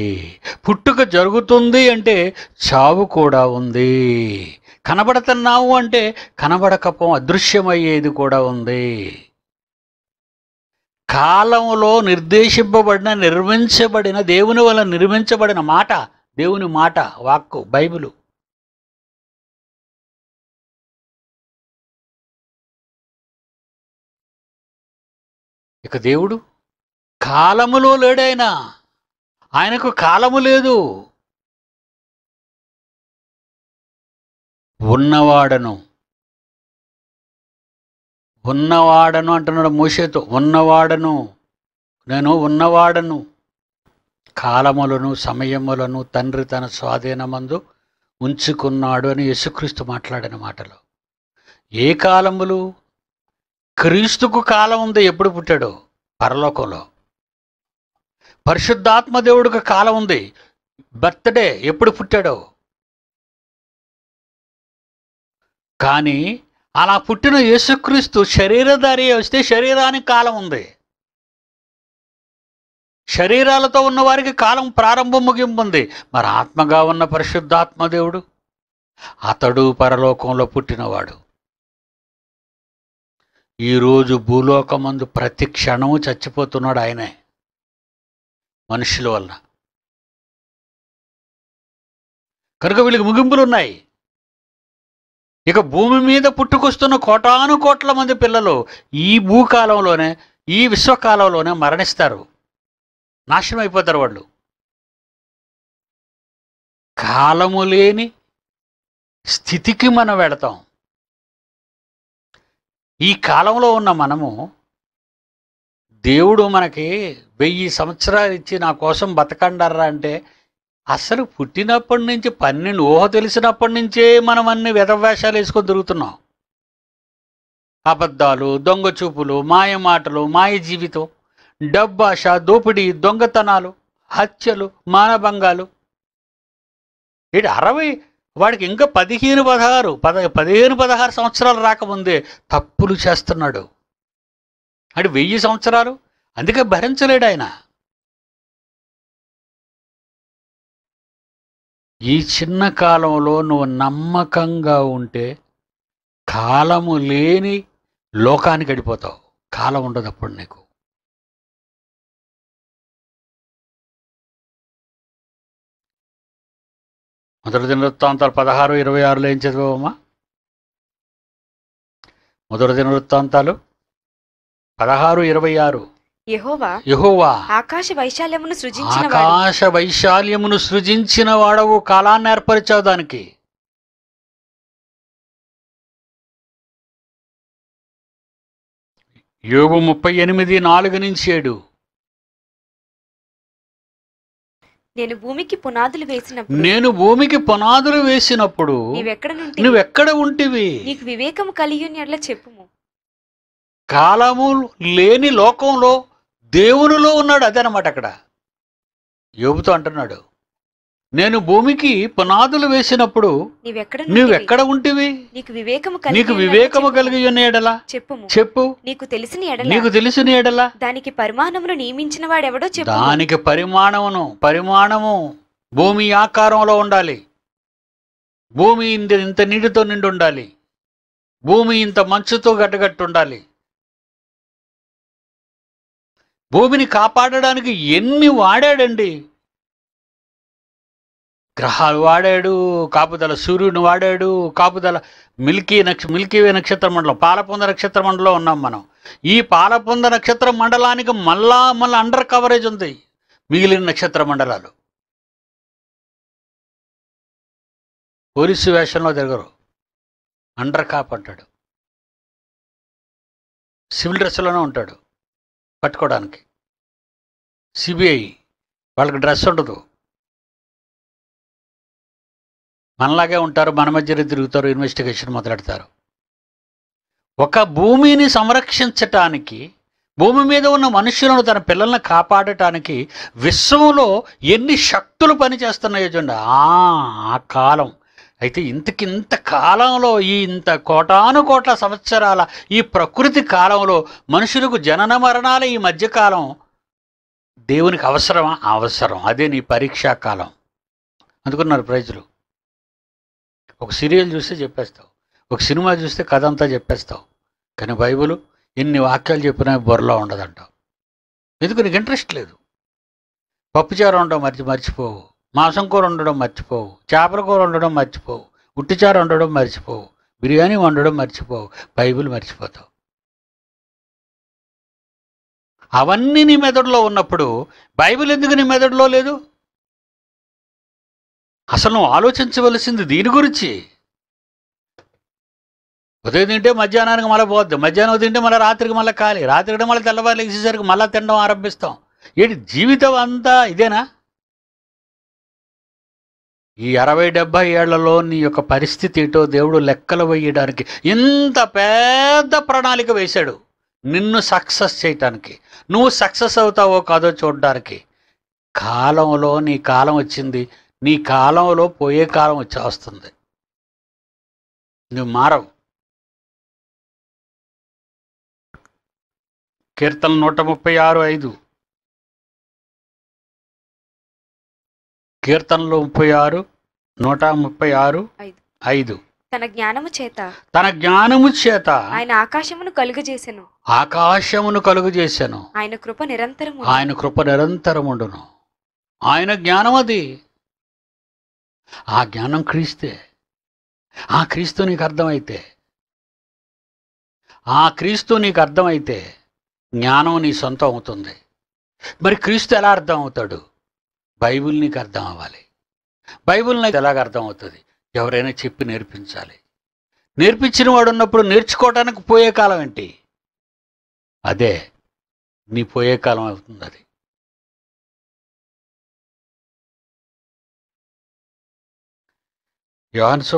పుట్టుక జరుగుతుంది అంటే చావు కూడా ఉంది కనబడుతున్నావు అంటే కనబడకపో అదృశ్యమయ్యేది కూడా ఉంది కాలంలో నిర్దేశింపబడిన నిర్మించబడిన దేవుని వల్ల నిర్మించబడిన మాట దేవుని మాట వాక్కు బైబిలు ఇక దేవుడు కాలములో లేడాయన ఆయనకు కాలము లేదు ఉన్నవాడను ఉన్నవాడను అంటున్నాడు మోషేతో ఉన్నవాడను నేను ఉన్నవాడను కాలములను సమయములను తండ్రి తన స్వాధీనమందు ఉంచుకున్నాడు అని యేసుక్రీస్తు మాట్లాడిన మాటలు ఏ కాలములు క్రీస్తుకు కాలం ఉంది ఎప్పుడు పుట్టాడు పరలోకంలో పరిశుద్ధాత్మ దేవుడికి కాలం ఉంది బర్త్డే ఎప్పుడు పుట్టాడో కానీ అలా పుట్టిన యేసుక్రీస్తు శరీరధారి వస్తే శరీరానికి కాలం ఉంది శరీరాలతో ఉన్నవారికి కాలం ప్రారంభం ముగింపు ఉంది మరి ఆత్మగా ఉన్న పరిశుద్ధాత్మ దేవుడు అతడు పరలోకంలో పుట్టినవాడు ఈరోజు భూలోకమందు ప్రతి క్షణము చచ్చిపోతున్నాడు ఆయనే మనుషుల వలన కనుక వీళ్ళకి ముగింపులు ఉన్నాయి ఇక భూమి మీద పుట్టుకొస్తున్న కోటాను కోట్ల మంది పిల్లలు ఈ భూకాలంలోనే ఈ విశ్వకాలంలోనే మరణిస్తారు నాశనం అయిపోతారు వాళ్ళు కాలము లేని స్థితికి మనం వెళతాం ఈ కాలంలో ఉన్న మనము దేవుడు మనకి వెయ్యి సంవత్సరాలు ఇచ్చి నా కోసం బతకండర్రా అంటే అసలు పుట్టినప్పటి నుంచి పన్నెండు ఊహ తెలిసినప్పటి నుంచే మనం అన్ని వెధవేషాలు వేసుకొని తిరుగుతున్నాం అబద్ధాలు దొంగ చూపులు మాయ మాటలు మాయ జీవితం డబ్బాష దోపిడీ దొంగతనాలు హత్యలు మానభంగాలు ఇటు అరవై వాడికి ఇంకా పదిహేను పదహారు పద పదిహేను పదహారు సంవత్సరాలు రాకముందే తప్పులు చేస్తున్నాడు అటు వెయ్యి సంవత్సరాలు అందుకే భరించలేడు ఆయన ఈ చిన్న కాలంలో నువ్వు నమ్మకంగా ఉంటే కాలము లేని లోకానికి అడిపోతావు కాలం ఉండదు అప్పుడు నీకు మొదటి దినవృత్తాంతాలు పదహారు ఇరవై ఆరులో ఏం చదివామా మొదటి దినవృత్తాంతాలు పదహారు ఇరవై ఆరు ఆకాశ వైశాల్యమును సృజించిన వైశాల్యమును సృజించిన వాడవు కాలాన్ని ఏర్పరిచావు దానికి యోగు ముప్పై ఎనిమిది నాలుగు నుంచి ఏడు నేను భూమికి పునాదులు వేసినప్పుడు నేను భూమికి పునాదులు వేసినప్పుడు నువ్వెక్కడ ఉంటే నువ్వెక్కడ ఉంటివి నీకు వివేకం కలిగి చెప్పు కాలము లేని లోకంలో దేవునిలో ఉన్నాడు అదనమాట అక్కడ యోబుతో అంటున్నాడు నేను భూమికి పునాదులు వేసినప్పుడు నువ్వెక్కడ ఉంటివి నీకు వివేకము కలిగి ఉన్న ఎడలా చెప్పు చెప్పు నీకు తెలిసిన నీకు తెలిసిన ఎడలా దానికి పరిమాణమును నియమించిన వాడెవడో చెప్పు దానికి పరిమాణమును పరిమాణము భూమి ఆకారంలో ఉండాలి భూమి ఇంత ఇంత నీటితో నిండి ఉండాలి భూమి ఇంత మంచుతో గడ్డగట్టుండాలి భూమిని కాపాడడానికి ఎన్ని వాడాడండి గ్రహాలు వాడాడు కాపుదల సూర్యుడిని వాడాడు కాపుదల మిల్కీ నక్ష మిల్కీవే నక్షత్ర మండలం పాలపుంద నక్షత్ర మండలంలో ఉన్నాం మనం ఈ పాలపుంద నక్షత్ర మండలానికి మళ్ళా మళ్ళీ అండర్ కవరేజ్ ఉంది మిగిలిన నక్షత్ర మండలాలు పోలీసు వేషంలో తిరగరు అండర్ కాప్ అంటాడు సివిల్ డ్రెస్లోనే ఉంటాడు పట్టుకోవడానికి సిబిఐ వాళ్ళకి డ్రెస్ ఉండదు మనలాగే ఉంటారు మన మధ్యనే తిరుగుతారు ఇన్వెస్టిగేషన్ మొదలెడతారు ఒక భూమిని సంరక్షించటానికి భూమి మీద ఉన్న మనుషులను తన పిల్లల్ని కాపాడటానికి విశ్వంలో ఎన్ని శక్తులు పనిచేస్తున్నాయో చూడండి ఆ కాలం అయితే ఇంతకింత కాలంలో ఈ ఇంత కోటాను కోట్ల సంవత్సరాల ఈ ప్రకృతి కాలంలో మనుషులకు జనన మరణాల ఈ మధ్యకాలం దేవునికి అవసరమా అవసరం అదే నీ పరీక్షా కాలం అందుకున్నారు ప్రజలు ఒక సీరియల్ చూస్తే చెప్పేస్తావు ఒక సినిమా చూస్తే కథ అంతా చెప్పేస్తావు కానీ బైబుల్ ఎన్ని వాక్యాలు చెప్పినా బొరలో ఉండదంటావు ఎందుకు నీకు ఇంట్రెస్ట్ లేదు పప్పుచారు ఉండవు మర్చి మర్చిపోవు మాంసం కూర వండడం మర్చిపోవు చేపల కూర వండడం మర్చిపోవు ఉట్టిచారు వండడం మర్చిపోవు బిర్యానీ వండడం మర్చిపోవు బైబిల్ మర్చిపోతావు అవన్నీ నీ మెదడులో ఉన్నప్పుడు బైబిల్ ఎందుకు నీ మెదడులో లేదు అసలు నువ్వు ఆలోచించవలసింది దీని గురించి ఉదయం తింటే మధ్యాహ్నానికి మళ్ళీ పోద్ది మధ్యాహ్నం తింటే మళ్ళీ రాత్రికి మళ్ళీ ఖాళీ రాత్రికి మళ్ళీ తెల్లవారు లేచేసరికి మళ్ళీ తినడం ఆరంభిస్తాం ఏంటి జీవితం అంతా ఇదేనా ఈ అరవై డెబ్బై ఏళ్లలో నీ యొక్క పరిస్థితి ఏంటో దేవుడు లెక్కలు వేయడానికి ఇంత పెద్ద ప్రణాళిక వేశాడు నిన్ను సక్సెస్ చేయటానికి నువ్వు సక్సెస్ అవుతావో కాదో చూడడానికి కాలంలో నీ కాలం వచ్చింది నీ కాలంలో పోయే కాలం వచ్చి వస్తుంది నువ్వు మారవు కీర్తన నూట ముప్పై ఆరు ఐదు కీర్తనలు ముప్పై ఆరు నూట ముప్పై ఆరు ఐదు తన జ్ఞానము చేత తన జ్ఞానము చేత ఆయన ఆకాశమును కలుగు చేశాను ఆకాశమును కలుగు చేశాను ఆయన కృప నిరంతరం ఆయన కృప నిరంతరం ఉండును ఆయన జ్ఞానం అది ఆ జ్ఞానం క్రీస్తే ఆ క్రీస్తు నీకు అర్థమైతే ఆ క్రీస్తు నీకు అర్థమైతే జ్ఞానం నీ సొంతం అవుతుంది మరి క్రీస్తు ఎలా అర్థం అవుతాడు బైబిల్ నీకు అర్థం అవ్వాలి బైబిల్ నాకు ఎలాగ అర్థం అవుతుంది ఎవరైనా చెప్పి నేర్పించాలి నేర్పించిన వాడు ఉన్నప్పుడు నేర్చుకోవటానికి పోయే కాలం ఏంటి అదే నీ పోయే కాలం అవుతుంది అది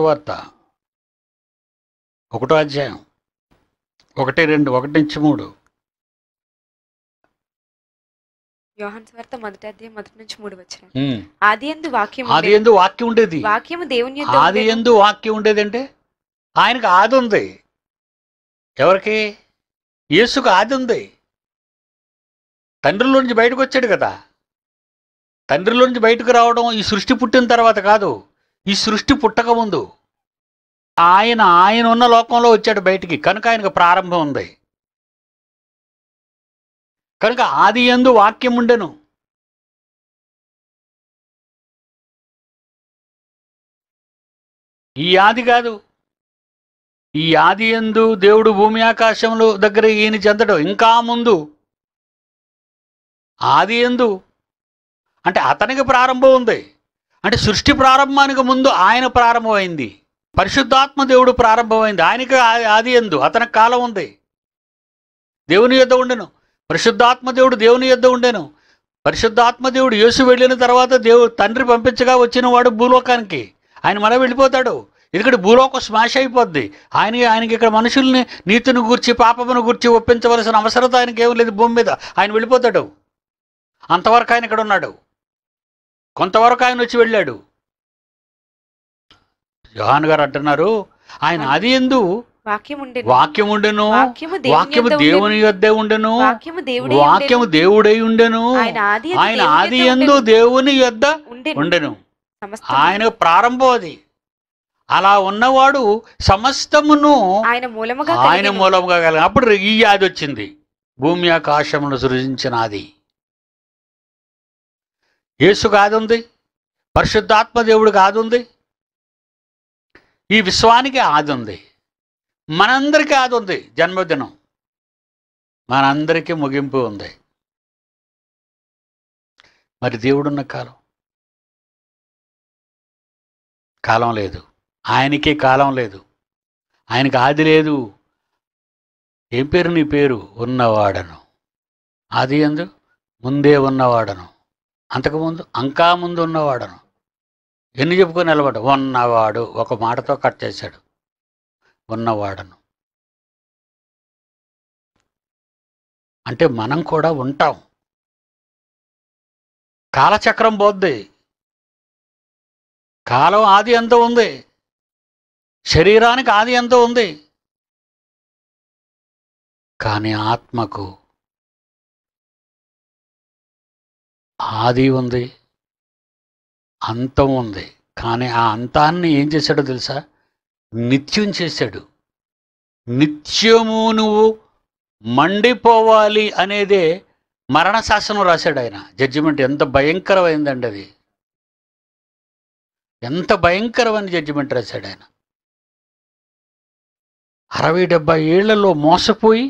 వార్త ఒకటో అధ్యాయం ఒకటి రెండు ఒకటి నుంచి మూడు యోహాన్ స్వార్త మొదటి అధ్యాయం మొదటి నుంచి మూడు వచ్చిన ఆది ఎందు వాక్యం ఆది ఎందు వాక్యం ఉండేది వాక్యం దేవుని ఆది ఎందు వాక్యం ఉండేది అంటే ఆయనకు ఆది ఉంది ఎవరికి యేసుకు ఆది ఉంది తండ్రిలో నుంచి బయటకు వచ్చాడు కదా తండ్రిలో నుంచి బయటకు రావడం ఈ సృష్టి పుట్టిన తర్వాత కాదు ఈ సృష్టి పుట్టకముందు ఆయన ఆయన ఉన్న లోకంలో వచ్చాడు బయటికి కనుక ఆయనకు ప్రారంభం ఉంది కనుక ఆది ఎందు వాక్యం ఉండెను ఈ ఆది కాదు ఈ ఆది ఎందు దేవుడు భూమి ఆకాశంలో దగ్గర ఈయన చెందడం ఇంకా ముందు ఆది ఎందు అంటే అతనికి ప్రారంభం ఉంది అంటే సృష్టి ప్రారంభానికి ముందు ఆయన ప్రారంభమైంది పరిశుద్ధాత్మ దేవుడు ప్రారంభమైంది ఆయనకి ఆది ఎందు అతనికి కాలం ఉంది దేవుని యుద్ధ ఉండను పరిశుద్ధాత్మదేవుడు దేవుని యుద్ధ ఉండేను పరిశుద్ధాత్మదేవుడు యేసు వెళ్ళిన తర్వాత దేవు తండ్రి పంపించగా వచ్చిన వాడు భూలోకానికి ఆయన మన వెళ్ళిపోతాడు ఇక్కడ భూలోకం స్మాష్ అయిపోద్ది ఆయన ఆయనకి ఇక్కడ మనుషుల్ని నీతిని గూర్చి పాపమును గూర్చి ఒప్పించవలసిన అవసరత ఆయనకి ఏం లేదు భూమి మీద ఆయన వెళ్ళిపోతాడు అంతవరకు ఆయన ఇక్కడ ఉన్నాడు కొంతవరకు ఆయన వచ్చి వెళ్ళాడు జోహాన్ గారు అంటున్నారు ఆయన అది ఎందు వాక్యం ఉండెను వాక్యము దేవుని యొద్దే ఉండెను వాక్యము దేవుడై ఉండెను ఆయన ఆది ఎందు దేవుని యొద్ద ఉండెను ఆయన ప్రారంభం అది అలా ఉన్నవాడు సమస్తమును ఆయన మూలముగా ఆయన మూలముగా కలిగిన అప్పుడు ఈ ఆది వచ్చింది భూమి ఆకాశమును సృజించిన ఆది యేసు కాదుంది పరిశుద్ధాత్మ దేవుడు కాదుంది ఈ విశ్వానికి ఆది ఉంది మనందరికీ అది ఉంది జన్మదినం మనందరికీ ముగింపు ఉంది మరి దేవుడున్న కాలం కాలం లేదు ఆయనకే కాలం లేదు ఆయనకి ఆది లేదు ఏం పేరు నీ పేరు ఉన్నవాడను ఆది ఎందు ముందే ఉన్నవాడను అంతకుముందు అంకా ముందు ఉన్నవాడను ఎన్ని చెప్పుకొని నిలబడ్డా ఉన్నవాడు ఒక మాటతో కట్ చేశాడు ఉన్నవాడను అంటే మనం కూడా ఉంటాం కాలచక్రం పోద్ది కాలం ఆది ఎంత ఉంది శరీరానికి ఆది ఎంత ఉంది కానీ ఆత్మకు ఆది ఉంది అంతం ఉంది కానీ ఆ అంతాన్ని ఏం చేశాడో తెలుసా నిత్యం చేశాడు నిత్యము నువ్వు మండిపోవాలి అనేదే మరణ శాసనం రాశాడు ఆయన జడ్జిమెంట్ ఎంత భయంకరమైందండి అది ఎంత భయంకరమైన జడ్జిమెంట్ రాశాడు ఆయన అరవై డెబ్బై ఏళ్లలో మోసపోయి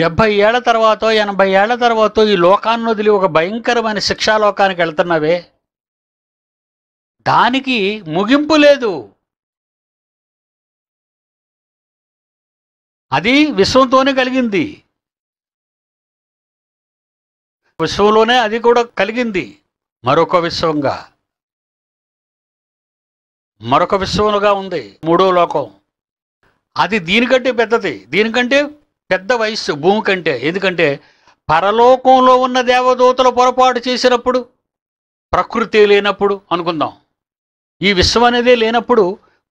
డెబ్బై ఏళ్ల తర్వాత ఎనభై ఏళ్ల తర్వాత ఈ లోకాన్ని వదిలి ఒక భయంకరమైన శిక్షాలోకానికి వెళ్తున్నావే దానికి ముగింపు లేదు అది విశ్వంతోనే కలిగింది విశ్వంలోనే అది కూడా కలిగింది మరొక విశ్వంగా మరొక విశ్వంగా ఉంది మూడో లోకం అది దీనికంటే పెద్దది దీనికంటే పెద్ద వయస్సు భూమి కంటే ఎందుకంటే పరలోకంలో ఉన్న దేవదూతలు పొరపాటు చేసినప్పుడు ప్రకృతి లేనప్పుడు అనుకుందాం ఈ విశ్వం అనేదే లేనప్పుడు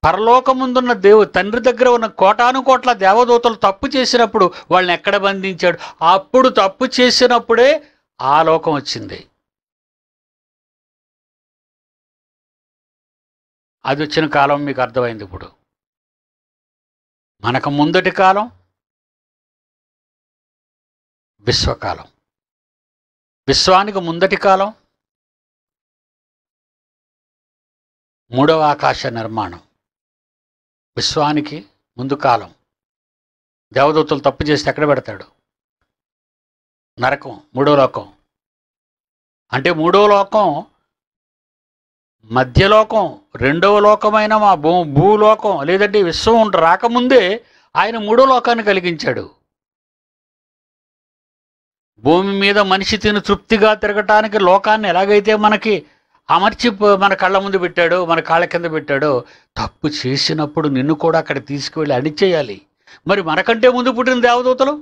పరలోకముందున్న దేవు తండ్రి దగ్గర ఉన్న కోటాను కోట్ల దేవదూతలు తప్పు చేసినప్పుడు వాళ్ళని ఎక్కడ బంధించాడు అప్పుడు తప్పు చేసినప్పుడే ఆ లోకం వచ్చింది అది వచ్చిన కాలం మీకు అర్థమైంది ఇప్పుడు మనకు ముందటి కాలం విశ్వకాలం విశ్వానికి ముందటి కాలం మూడవ ఆకాశ నిర్మాణం విశ్వానికి ముందు కాలం దేవదూతలు తప్పు చేసి ఎక్కడ పెడతాడు నరకం మూడవ లోకం అంటే మూడవ లోకం మధ్యలోకం రెండవ లోకమైన మా భూ భూలోకం లేదంటే విశ్వం రాకముందే ఆయన మూడో లోకాన్ని కలిగించాడు భూమి మీద మనిషి తిని తృప్తిగా తిరగటానికి లోకాన్ని ఎలాగైతే మనకి అమర్చి మన కళ్ళ ముందు పెట్టాడో మన కాళ్ళ కింద పెట్టాడో తప్పు చేసినప్పుడు నిన్ను కూడా అక్కడ తీసుకువెళ్ళి అణిచేయాలి మరి మనకంటే ముందు పుట్టిన దేవదూతలు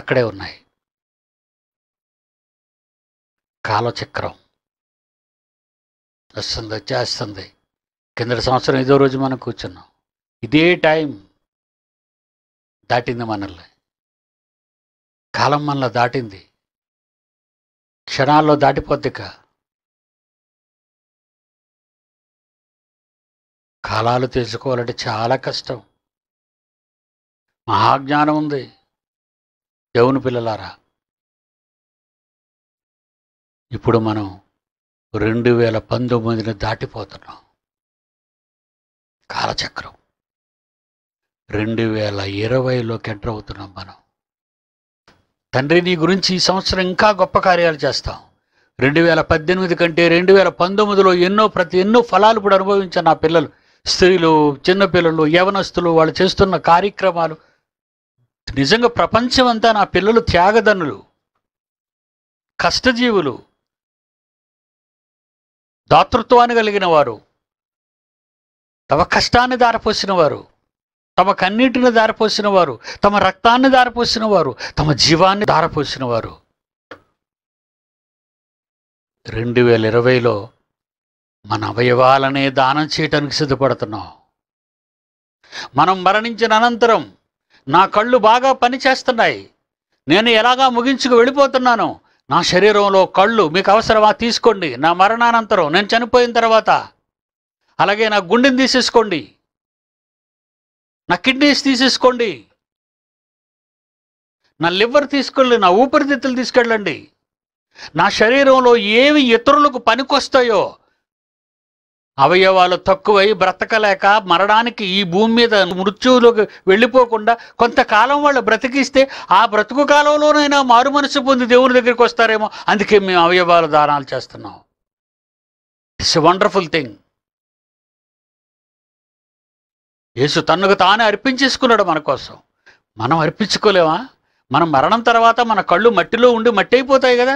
అక్కడే ఉన్నాయి కాలచక్రం వస్తుంది వచ్చేస్తుంది కిందటి సంవత్సరం ఇదో రోజు మనం కూర్చున్నాం ఇదే టైం దాటింది మనల్ని కాలం మనల్ని దాటింది క్షణాల్లో దాటిపోద్దిక కాలాలు తెలుసుకోవాలంటే చాలా కష్టం మహాజ్ఞానం ఉంది దేవుని పిల్లలారా ఇప్పుడు మనం రెండు వేల పంతొమ్మిదిని దాటిపోతున్నాం కాలచక్రం రెండు వేల ఇరవైలోకి ఎంటర్ అవుతున్నాం మనం తండ్రి నీ గురించి ఈ సంవత్సరం ఇంకా గొప్ప కార్యాలు చేస్తాం రెండు వేల పద్దెనిమిది కంటే రెండు వేల పంతొమ్మిదిలో ఎన్నో ప్రతి ఎన్నో ఫలాలు కూడా అనుభవించిన నా పిల్లలు స్త్రీలు చిన్నపిల్లలు యవనస్తులు వాళ్ళు చేస్తున్న కార్యక్రమాలు నిజంగా ప్రపంచం అంతా నా పిల్లలు త్యాగదనులు కష్టజీవులు దాతృత్వాన్ని కలిగిన వారు తమ కష్టాన్ని దారపోసిన వారు తమ కన్నీటిని దారిపోసిన వారు తమ రక్తాన్ని దారిపోసిన వారు తమ జీవాన్ని దారిపోసిన వారు రెండు వేల ఇరవైలో మన అవయవాలనే దానం చేయటానికి సిద్ధపడుతున్నాం మనం మరణించిన అనంతరం నా కళ్ళు బాగా పనిచేస్తున్నాయి నేను ఎలాగా ముగించుకు వెళ్ళిపోతున్నాను నా శరీరంలో కళ్ళు మీకు అవసరమా తీసుకోండి నా మరణానంతరం నేను చనిపోయిన తర్వాత అలాగే నా గుండెని తీసేసుకోండి నా కిడ్నీస్ తీసేసుకోండి నా లివర్ తీసుకెళ్ళి నా ఊపిరితిత్తులు తీసుకెళ్ళండి నా శరీరంలో ఏవి ఇతరులకు పనికొస్తాయో అవయవాలు తక్కువై బ్రతకలేక మరణానికి ఈ భూమి మీద మృత్యువులోకి వెళ్ళిపోకుండా కొంతకాలం వాళ్ళు బ్రతికిస్తే ఆ బ్రతుకు కాలంలోనైనా మారు మనసు పొంది దేవుని దగ్గరికి వస్తారేమో అందుకే మేము అవయవాలు దానాలు చేస్తున్నాం ఇట్స్ వండర్ఫుల్ థింగ్ యేసు తన్నుకు తానే అర్పించేసుకున్నాడు మన కోసం మనం అర్పించుకోలేమా మనం మరణం తర్వాత మన కళ్ళు మట్టిలో ఉండి మట్టి అయిపోతాయి కదా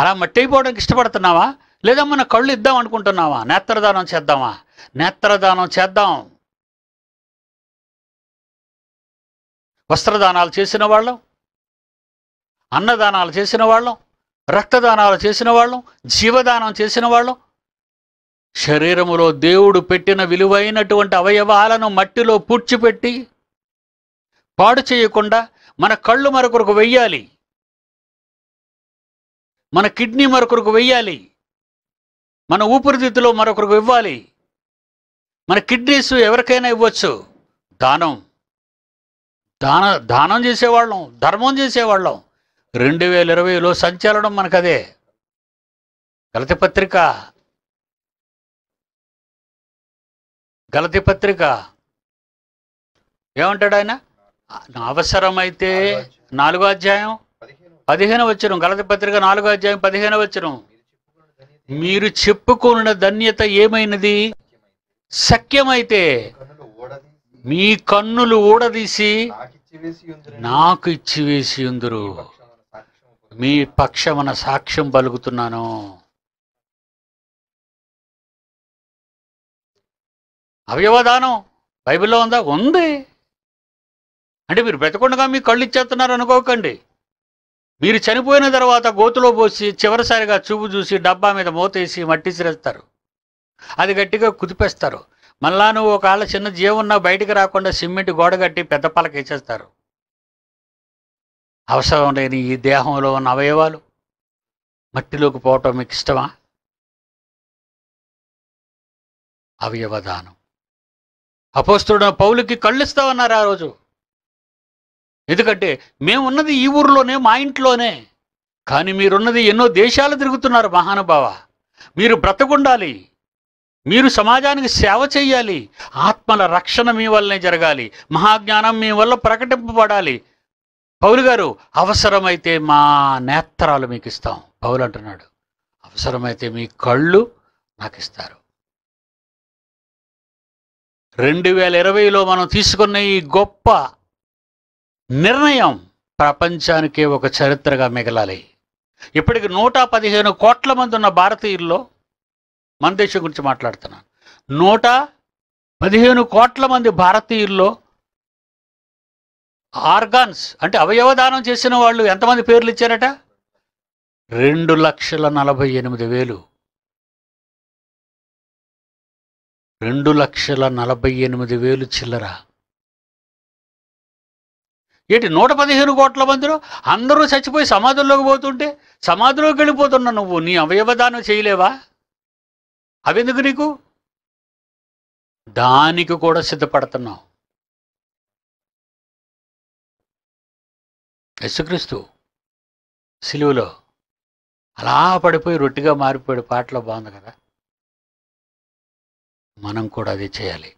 అలా మట్టి అయిపోవడానికి ఇష్టపడుతున్నావా లేదా మన కళ్ళు ఇద్దాం అనుకుంటున్నావా నేత్రదానం చేద్దామా నేత్రదానం చేద్దాం వస్త్రదానాలు చేసిన వాళ్ళం అన్నదానాలు చేసిన వాళ్ళం రక్తదానాలు చేసిన వాళ్ళం జీవదానం చేసిన వాళ్ళం శరీరములో దేవుడు పెట్టిన విలువైనటువంటి అవయవాలను మట్టిలో పూడ్చిపెట్టి పాడు చేయకుండా మన కళ్ళు మరొకరికి వెయ్యాలి మన కిడ్నీ మరొకరికి వెయ్యాలి మన ఊపిరితిత్తులో మరొకరికి ఇవ్వాలి మన కిడ్నీస్ ఎవరికైనా ఇవ్వచ్చు దానం దాన దానం చేసేవాళ్ళం ధర్మం చేసేవాళ్ళం రెండు వేల ఇరవైలో సంచలనం మనకదే గలతి పత్రిక గలతి పత్రిక ఏమంటాడు ఆయన అవసరమైతే నాలుగో అధ్యాయం పదిహేను వచ్చరం గలతి పత్రిక నాలుగో అధ్యాయం పదిహేను వచ్చరం మీరు చెప్పుకున్న ధన్యత ఏమైనది సఖ్యమైతే మీ కన్నులు ఊడదీసి నాకు ఇచ్చి వేసి ఉందరు మీ పక్షమన సాక్ష్యం పలుకుతున్నాను అవయవదానం బైబిల్లో ఉందా ఉంది అంటే మీరు బ్రతకుండగా మీ కళ్ళు ఇచ్చేస్తున్నారు అనుకోకండి మీరు చనిపోయిన తర్వాత గోతులో పోసి చివరిసారిగా చూపు చూసి డబ్బా మీద మోతేసి మట్టి చిరేస్తారు అది గట్టిగా కుదిపేస్తారు మళ్ళా నువ్వు ఒకవేళ చిన్న జీవున్నా బయటికి రాకుండా సిమెంట్ గోడ కట్టి పెద్ద పలకేసేస్తారు అవసరం లేని ఈ దేహంలో ఉన్న అవయవాలు మట్టిలోకి పోవటం మీకు ఇష్టమా అవయవదానం అపోస్తుడు పౌలుకి కళ్ళిస్తామన్నారు ఆ రోజు ఎందుకంటే మేమున్నది ఈ ఊరిలోనే మా ఇంట్లోనే కానీ మీరున్నది ఎన్నో దేశాలు తిరుగుతున్నారు మహానుభావ మీరు బ్రతకుండాలి మీరు సమాజానికి సేవ చేయాలి ఆత్మల రక్షణ మీ వల్లనే జరగాలి మహాజ్ఞానం మీ వల్ల ప్రకటింపబడాలి పౌలు గారు అవసరమైతే మా నేత్రాలు మీకు ఇస్తాం పౌలు అంటున్నాడు అవసరమైతే మీ కళ్ళు నాకు ఇస్తారు రెండు వేల ఇరవైలో మనం తీసుకున్న ఈ గొప్ప నిర్ణయం ప్రపంచానికే ఒక చరిత్రగా మిగలాలి ఇప్పటికి నూట పదిహేను కోట్ల మంది ఉన్న భారతీయుల్లో మన దేశం గురించి మాట్లాడుతున్నాను నూట పదిహేను కోట్ల మంది భారతీయుల్లో ఆర్గాన్స్ అంటే అవయవదానం చేసిన వాళ్ళు ఎంతమంది పేర్లు ఇచ్చారట రెండు లక్షల నలభై ఎనిమిది వేలు రెండు లక్షల నలభై ఎనిమిది వేలు చిల్లర ఏంటి నూట పదిహేను కోట్ల మందిలో అందరూ చచ్చిపోయి సమాధుల్లోకి పోతుంటే సమాధిలోకి వెళ్ళిపోతున్నా నువ్వు నీ అవయవదానం చేయలేవా అవెందుకు నీకు దానికి కూడా సిద్ధపడుతున్నావు యశుక్రీస్తు సిలువులో అలా పడిపోయి రొట్టిగా మారిపోయాడు పాటలో బాగుంది కదా మనం కూడా అదే చేయాలి